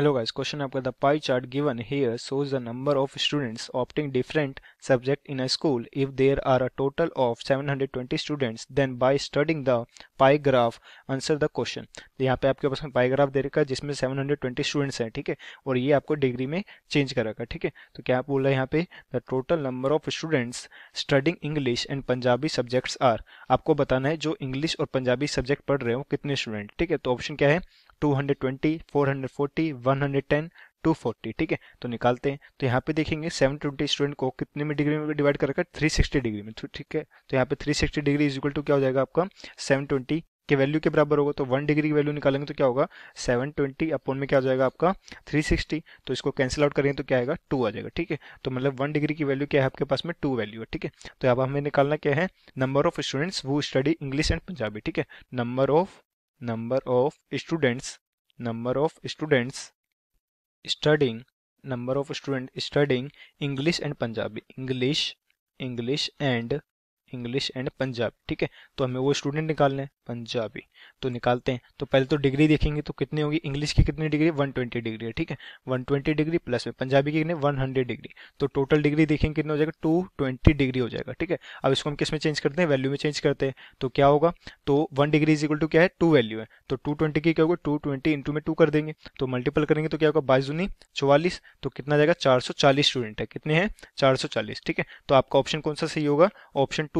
Hello guys question आपका the pie chart given here shows the number of students opting different subject in a school if there are a total of 720 students then by studying the pie graph answer the question यहां पे आपके पास पाई graph दे रखा है जिसमें 720 students हैं ठीक है ठीके? और ये आपको डिग्री में चेंज कर रखा ठीक है तो क्या बोल रहा है यहाँ पे the total number of students studying English and Punjabi subjects are आपको बताना है जो इंग्लिश और पंजाबी सब्जेक्ट पढ़ रहे हो कितने स्टूडेंट ठीक है तो ऑप्शन क्या है टू हंड्रेड 110 240 ठीक है तो निकालते हैं तो यहाँ पे देखेंगे 720 स्टूडेंट को कितने में डिग्री में डिवाइड कर रखा है 360 डिग्री में ठीक है तो यहाँ पे 360 डिग्री इज इक्वल टू क्या हो जाएगा आपका 720 के वैल्यू के बराबर होगा तो वन डिग्री की वैल्यू निकालेंगे तो क्या होगा 720 अपोन में क्या हो जाएगा आपका 360 तो इसको कैंसिल आउट करेंगे तो क्या आएगा टू आ जाएगा ठीक है तो मतलब वन डिग्री की वैल्यू क्या है आपके पास में टू वैल्यू है ठीक है तो अब हमें निकालना क्या है number of students who study English and Punjabi ठीक है number of number of students number of students studying number of students studying english and punjabi english english and English and Punjab ठीक है तो हमें वो स्टूडेंट निकालने हैं पंजाबी तो निकालते हैं तो पहले तो डिग्री देखेंगे तो कितनी होगी इंग्लिश की कितनी डिग्री 120 डिग्री है ठीक है 120 डिग्री प्लस में पंजाबी की कितनी 100 डिग्री तो टोटल डिग्री देखेंगे कितना हो जाएगा 220 डिग्री हो जाएगा ठीक है अब इसको हम किस में चेंज करते हैं वैल्यू में चेंज करते हैं तो क्या होगा तो one degree is equal to क्या है टू वैल्यू है तो टू ट्वेंटी की क्या होगा टू ट्वेंटी इंटू में टू कर देंगे तो मल्टीपल करेंगे तो क्या होगा बाईस बाईजूनी चौवालीस तो कितना जाएगा चार स्टूडेंट है कितने हैं चार ठीक है तो आपका ऑप्शन कौन सा सही होगा ऑप्शन टू